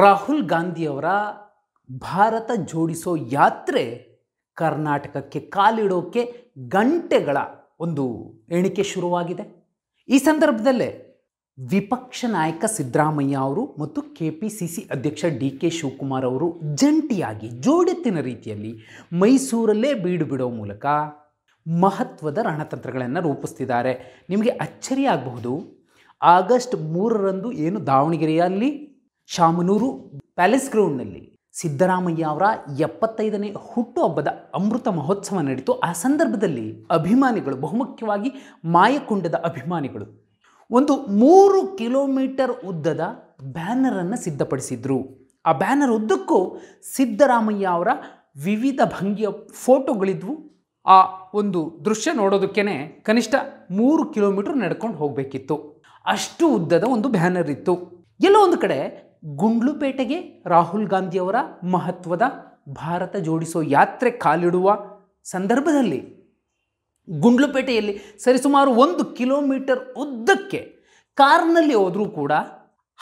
ರಾಹುಲ್ ಗಾಂಧಿಯವರ ಭಾರತ ಜೋಡಿಸೋ ಯಾತ್ರೆ ಕರ್ನಾಟಕಕ್ಕೆ ಕಾಲಿಡೋಕೆ ಗಂಟೆಗಳ ಒಂದು ಎಣಿಕೆ ಶುರುವಾಗಿದೆ ಈ ಸಂದರ್ಭದಲ್ಲೇ ವಿಪಕ್ಷ ನಾಯಕ ಸಿದ್ದರಾಮಯ್ಯ ಅವರು ಮತ್ತು ಕೆ ಪಿ ಸಿ ಸಿ ಅಧ್ಯಕ್ಷ ಡಿ ಕೆ ಶಿವಕುಮಾರ್ ಅವರು ಜಂಟಿಯಾಗಿ ಜೋಡೆತ್ತಿನ ರೀತಿಯಲ್ಲಿ ಮೈಸೂರಲ್ಲೇ ಬೀಡು ಬಿಡೋ ಮೂಲಕ ಮಹತ್ವದ ರಣತಂತ್ರಗಳನ್ನು ರೂಪಿಸ್ತಿದ್ದಾರೆ ನಿಮಗೆ ಅಚ್ಚರಿಯಾಗಬಹುದು ಆಗಸ್ಟ್ ಮೂರರಂದು ಏನು ದಾವಣಗೆರೆಯಲ್ಲಿ ಶಾಮನೂರು ಪ್ಯಾಲೇಸ್ ಗ್ರೌಂಡ್ನಲ್ಲಿ ಸಿದ್ದರಾಮಯ್ಯ ಅವರ ಎಪ್ಪತ್ತೈದನೇ ಹುಟ್ಟುಹಬ್ಬದ ಅಮೃತ ಮಹೋತ್ಸವ ನಡೀತು ಆ ಸಂದರ್ಭದಲ್ಲಿ ಅಭಿಮಾನಿಗಳು ಬಹುಮುಖ್ಯವಾಗಿ ಮಾಯಕೊಂಡದ ಅಭಿಮಾನಿಗಳು ಒಂದು ಮೂರು ಕಿಲೋಮೀಟರ್ ಉದ್ದದ ಬ್ಯಾನರನ್ನು ಸಿದ್ಧಪಡಿಸಿದ್ರು ಆ ಬ್ಯಾನರ್ ಉದ್ದಕ್ಕೂ ಸಿದ್ದರಾಮಯ್ಯ ಅವರ ವಿವಿಧ ಭಂಗಿಯ ಫೋಟೋಗಳಿದ್ವು ಆ ಒಂದು ದೃಶ್ಯ ನೋಡೋದಕ್ಕೇ ಕನಿಷ್ಠ ಮೂರು ಕಿಲೋಮೀಟರ್ ನಡ್ಕೊಂಡು ಹೋಗಬೇಕಿತ್ತು ಅಷ್ಟು ಉದ್ದದ ಒಂದು ಬ್ಯಾನರ್ ಇತ್ತು ಎಲ್ಲೋ ಒಂದು ಕಡೆ ಗುಂಡ್ಲುಪೇಟೆಗೆ ರಾಹುಲ್ ಗಾಂಧಿಯವರ ಮಹತ್ವದ ಭಾರತ ಜೋಡಿಸೋ ಯಾತ್ರೆ ಕಾಲಿಡುವ ಸಂದರ್ಭದಲ್ಲಿ ಗುಂಡ್ಲುಪೇಟೆಯಲ್ಲಿ ಸರಿಸುಮಾರು ಒಂದು ಕಿಲೋಮೀಟರ್ ಉದ್ದಕ್ಕೆ ಕಾರ್ನಲ್ಲಿ ಹೋದರೂ ಕೂಡ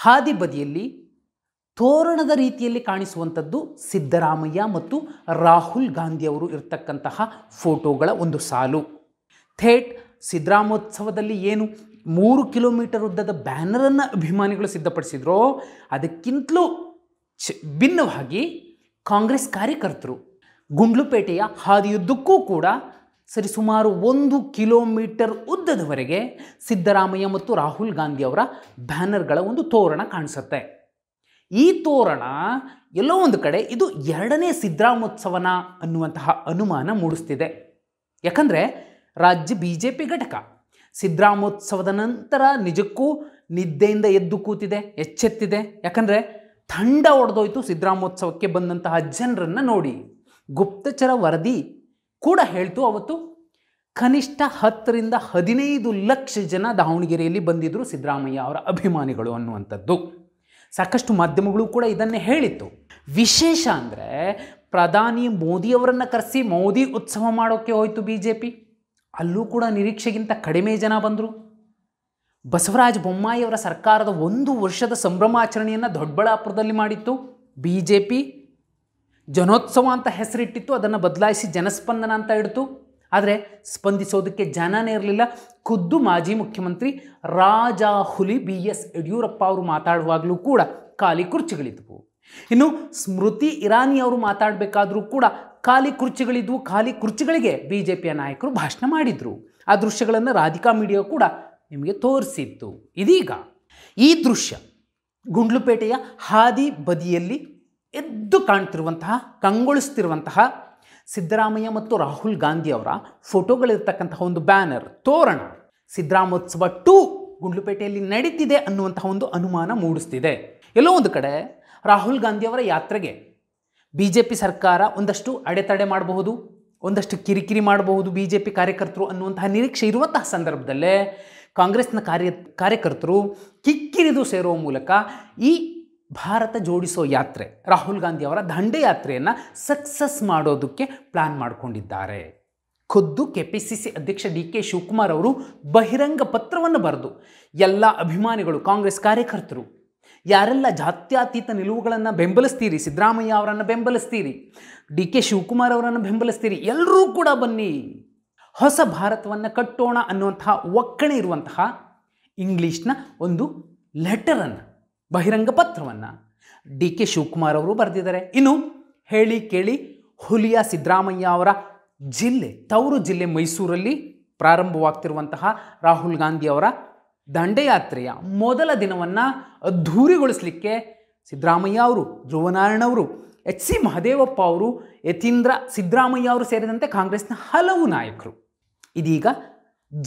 ಹಾದಿ ಬದಿಯಲ್ಲಿ ತೋರಣದ ರೀತಿಯಲ್ಲಿ ಕಾಣಿಸುವಂಥದ್ದು ಸಿದ್ದರಾಮಯ್ಯ ಮತ್ತು ರಾಹುಲ್ ಗಾಂಧಿಯವರು ಇರತಕ್ಕಂತಹ ಫೋಟೋಗಳ ಒಂದು ಸಾಲು ಥೇಟ್ ಸಿದ್ದರಾಮೋತ್ಸವದಲ್ಲಿ ಏನು ಮೂರು ಕಿಲೋಮೀಟರ್ ಉದ್ದದ ಬ್ಯಾನರನ್ನು ಅಭಿಮಾನಿಗಳು ಸಿದ್ಧಪಡಿಸಿದ್ರು ಅದಕ್ಕಿಂತಲೂ ಚ ಭಿನ್ನವಾಗಿ ಕಾಂಗ್ರೆಸ್ ಕಾರ್ಯಕರ್ತರು ಗುಂಡ್ಲುಪೇಟೆಯ ಹಾದಿಯುದ್ದಕ್ಕೂ ಕೂಡ ಸರಿ ಸುಮಾರು ಒಂದು ಕಿಲೋಮೀಟರ್ ಉದ್ದದವರೆಗೆ ಸಿದ್ದರಾಮಯ್ಯ ಮತ್ತು ರಾಹುಲ್ ಗಾಂಧಿ ಅವರ ಬ್ಯಾನರ್ಗಳ ಒಂದು ತೋರಣ ಕಾಣಿಸುತ್ತೆ ಈ ತೋರಣ ಎಲ್ಲೋ ಒಂದು ಕಡೆ ಇದು ಎರಡನೇ ಸಿದ್ದರಾಮೋತ್ಸವನ ಅನ್ನುವಂತಹ ಅನುಮಾನ ಮೂಡಿಸ್ತಿದೆ ಯಾಕಂದರೆ ರಾಜ್ಯ ಬಿ ಜೆ ಪಿ ಘಟಕ ಸಿದ್ಧರಾಮೋತ್ಸವದ ನಂತರ ನಿಜಕ್ಕೂ ನಿದ್ದೆಯಿಂದ ಎದ್ದು ಕೂತಿದೆ ಎಚ್ಚೆತ್ತಿದೆ ಯಾಕಂದರೆ ತಂಡ ಒಡೆದೋಯ್ತು ಸಿದ್ದರಾಮೋತ್ಸವಕ್ಕೆ ಬಂದಂತಹ ಜನರನ್ನು ನೋಡಿ ಗುಪ್ತಚರ ವರದಿ ಕೂಡ ಹೇಳ್ತು ಅವತ್ತು ಕನಿಷ್ಠ ಹತ್ತರಿಂದ ಹದಿನೈದು ಲಕ್ಷ ಜನ ದಾವಣಗೆರೆಯಲ್ಲಿ ಬಂದಿದ್ದರು ಸಿದ್ದರಾಮಯ್ಯ ಅವರ ಅಭಿಮಾನಿಗಳು ಅನ್ನುವಂಥದ್ದು ಸಾಕಷ್ಟು ಮಾಧ್ಯಮಗಳು ಕೂಡ ಇದನ್ನೇ ಹೇಳಿತ್ತು ವಿಶೇಷ ಅಂದರೆ ಪ್ರಧಾನಿ ಮೋದಿಯವರನ್ನು ಕರೆಸಿ ಮೋದಿ ಉತ್ಸವ ಮಾಡೋಕ್ಕೆ ಹೋಯಿತು ಬಿ ಜೆ ಪಿ ಅಲ್ಲೂ ಕೂಡ ನಿರೀಕ್ಷೆಗಿಂತ ಕಡಿಮೆ ಜನ ಬಂದರು ಬಸವರಾಜ ಬೊಮ್ಮಾಯಿಯವರ ಸರ್ಕಾರದ ಒಂದು ವರ್ಷದ ಸಂಭ್ರಮಾಚರಣೆಯನ್ನು ದೊಡ್ಡಬಳ್ಳಾಪುರದಲ್ಲಿ ಮಾಡಿತ್ತು ಬಿ ಜೆ ಪಿ ಜನೋತ್ಸವ ಅಂತ ಹೆಸರಿಟ್ಟಿತ್ತು ಅದನ್ನು ಬದಲಾಯಿಸಿ ಜನಸ್ಪಂದನ ಅಂತ ಇಡ್ತು ಆದರೆ ಸ್ಪಂದಿಸೋದಕ್ಕೆ ಜನನೇ ಇರಲಿಲ್ಲ ಖುದ್ದು ಮಾಜಿ ಮುಖ್ಯಮಂತ್ರಿ ರಾಜಾ ಹುಲಿ ಬಿ ಎಸ್ ಯಡಿಯೂರಪ್ಪ ಅವರು ಮಾತಾಡುವಾಗಲೂ ಕೂಡ ಖಾಲಿ ಕುರ್ಚಿಗಳಿದ್ವು ಇನ್ನು ಸ್ಮೃತಿ ಇರಾನಿ ಅವರು ಮಾತಾಡಬೇಕಾದರೂ ಕೂಡ ಖಾಲಿ ಕುರ್ಚಿಗಳಿದ್ವು ಖಾಲಿ ಕುರ್ಚಿಗಳಿಗೆ ಬಿ ಜೆ ಪಿಯ ನಾಯಕರು ಭಾಷಣ ಮಾಡಿದರು ಆ ದೃಶ್ಯಗಳನ್ನು ರಾಧಿಕಾ ಮೀಡಿಯಾ ಕೂಡ ನಿಮಗೆ ತೋರಿಸಿತ್ತು ಇದೀಗ ಈ ದೃಶ್ಯ ಗುಂಡ್ಲುಪೇಟೆಯ ಹಾದಿ ಬದಿಯಲ್ಲಿ ಎದ್ದು ಕಾಣ್ತಿರುವಂತಹ ಕಂಗೊಳಿಸ್ತಿರುವಂತಹ ಸಿದ್ದರಾಮಯ್ಯ ಮತ್ತು ರಾಹುಲ್ ಗಾಂಧಿ ಅವರ ಫೋಟೋಗಳಿರ್ತಕ್ಕಂತಹ ಒಂದು ಬ್ಯಾನರ್ ತೋರಣ ಸಿದ್ದರಾಮೋತ್ಸವ ಟೂ ಗುಂಡ್ಲುಪೇಟೆಯಲ್ಲಿ ನಡೀತಿದೆ ಅನ್ನುವಂತಹ ಒಂದು ಅನುಮಾನ ಮೂಡಿಸ್ತಿದೆ ಎಲ್ಲೋ ಒಂದು ಕಡೆ ರಾಹುಲ್ ಗಾಂಧಿ ಅವರ ಯಾತ್ರೆಗೆ ಬಿ ಜೆ ಪಿ ಸರ್ಕಾರ ಒಂದಷ್ಟು ಅಡೆತಡೆ ಮಾಡಬಹುದು ಒಂದಷ್ಟು ಕಿರಿಕಿರಿ ಮಾಡಬಹುದು ಬಿ ಜೆ ಪಿ ಕಾರ್ಯಕರ್ತರು ಅನ್ನುವಂತಹ ನಿರೀಕ್ಷೆ ಇರುವಂತಹ ಸಂದರ್ಭದಲ್ಲೇ ಕಾಂಗ್ರೆಸ್ನ ಕಾರ್ಯ ಕಾರ್ಯಕರ್ತರು ಕಿಕ್ಕಿರಿದು ಸೇರುವ ಮೂಲಕ ಈ ಭಾರತ ಜೋಡಿಸೋ ಯಾತ್ರೆ ರಾಹುಲ್ ಗಾಂಧಿ ಅವರ ದಂಡಯಾತ್ರೆಯನ್ನು ಸಕ್ಸಸ್ ಮಾಡೋದಕ್ಕೆ ಪ್ಲಾನ್ ಮಾಡಿಕೊಂಡಿದ್ದಾರೆ ಖುದ್ದು ಕೆ ಪಿ ಸಿ ಸಿ ಅಧ್ಯಕ್ಷ ಡಿ ಕೆ ಶಿವಕುಮಾರ್ ಅವರು ಬಹಿರಂಗ ಪತ್ರವನ್ನು ಬರೆದು ಎಲ್ಲ ಅಭಿಮಾನಿಗಳು ಕಾಂಗ್ರೆಸ್ ಕಾರ್ಯಕರ್ತರು ಯಾರೆಲ್ಲ ಜಾತ್ಯಾತೀತ ನಿಲುವುಗಳನ್ನು ಬೆಂಬಲಿಸ್ತೀರಿ ಸಿದ್ದರಾಮಯ್ಯ ಅವರನ್ನು ಬೆಂಬಲಿಸ್ತೀರಿ ಡಿ ಕೆ ಶಿವಕುಮಾರ್ ಅವರನ್ನು ಬೆಂಬಲಿಸ್ತೀರಿ ಎಲ್ಲರೂ ಕೂಡ ಬನ್ನಿ ಹೊಸ ಭಾರತವನ್ನು ಕಟ್ಟೋಣ ಅನ್ನುವಂತಹ ಒಕ್ಕಣೆ ಇರುವಂತಹ ಇಂಗ್ಲೀಷ್ನ ಒಂದು ಲೆಟರನ್ನು ಬಹಿರಂಗ ಪತ್ರವನ್ನು ಡಿ ಕೆ ಶಿವಕುಮಾರ್ ಅವರು ಬರೆದಿದ್ದಾರೆ ಇನ್ನು ಹೇಳಿ ಕೇಳಿ ಹುಲಿಯ ಸಿದ್ದರಾಮಯ್ಯ ಅವರ ಜಿಲ್ಲೆ ತವರು ಜಿಲ್ಲೆ ಮೈಸೂರಲ್ಲಿ ಪ್ರಾರಂಭವಾಗ್ತಿರುವಂತಹ ರಾಹುಲ್ ಗಾಂಧಿ ಅವರ ದಂಡಯಾತ್ರೆಯ ಮೊದಲ ದಿನವನ್ನು ಅದ್ಧೂರಿಗೊಳಿಸಲಿಕ್ಕೆ ಸಿದ್ದರಾಮಯ್ಯ ಅವರು ಅವರು ಎಚ್ ಸಿ ಮಹದೇವಪ್ಪ ಅವರು ಯತೀಂದ್ರ ಸಿದ್ದರಾಮಯ್ಯ ಅವರು ಸೇರಿದಂತೆ ಕಾಂಗ್ರೆಸ್ನ ಹಲವು ನಾಯಕರು ಇದೀಗ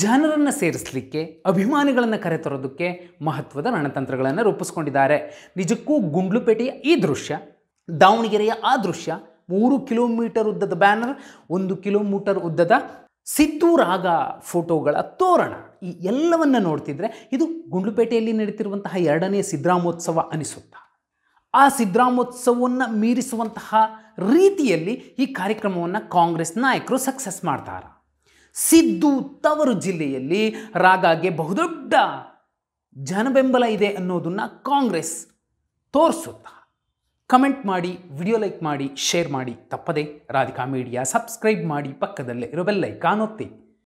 ಜನರನ್ನು ಸೇರಿಸಲಿಕ್ಕೆ ಅಭಿಮಾನಿಗಳನ್ನು ಕರೆತರೋದಕ್ಕೆ ಮಹತ್ವದ ರಣತಂತ್ರಗಳನ್ನು ರೂಪಿಸ್ಕೊಂಡಿದ್ದಾರೆ ನಿಜಕ್ಕೂ ಗುಂಡ್ಲುಪೇಟೆಯ ಈ ದೃಶ್ಯ ದಾವಣಗೆರೆಯ ಆ ದೃಶ್ಯ ಮೂರು ಕಿಲೋಮೀಟರ್ ಉದ್ದದ ಬ್ಯಾನರ್ ಒಂದು ಕಿಲೋಮೀಟರ್ ಉದ್ದದ ಸಿದ್ದು ರಾಗ ಫೋಟೋಗಳ ತೋರಣ ಈ ಎಲ್ಲವನ್ನು ನೋಡ್ತಿದ್ರೆ ಇದು ಗುಂಡ್ಲುಪೇಟೆಯಲ್ಲಿ ನಡೀತಿರುವಂತಹ ಎರಡನೇ ಸಿದ್ದರಾಮೋತ್ಸವ ಅನಿಸುತ್ತ ಆ ಸಿದ್ದರಾಮೋತ್ಸವವನ್ನು ಮೀರಿಸುವಂತಹ ರೀತಿಯಲ್ಲಿ ಈ ಕಾರ್ಯಕ್ರಮವನ್ನು ಕಾಂಗ್ರೆಸ್ ನಾಯಕರು ಸಕ್ಸಸ್ ಮಾಡ್ತಾರೆ ಸಿದ್ದು ತವರು ಜಿಲ್ಲೆಯಲ್ಲಿ ರಾಗಾಗೆ ಬಹುದೊಡ್ಡ ಜನಬೆಂಬಲ ಇದೆ ಅನ್ನೋದನ್ನು ಕಾಂಗ್ರೆಸ್ ತೋರಿಸುತ್ತಾ ಕಮೆಂಟ್ ಮಾಡಿ ವಿಡಿಯೋ ಲೈಕ್ ಮಾಡಿ ಶೇರ್ ಮಾಡಿ ತಪ್ಪದೆ ರಾಧಿಕಾ ಮೀಡಿಯಾ ಸಬ್ಸ್ಕ್ರೈಬ್ ಮಾಡಿ ಪಕ್ಕದಲ್ಲೇ ಇರೋ ಬೆಲ್ಲೈಕಾನ್ ಒತ್ತಿ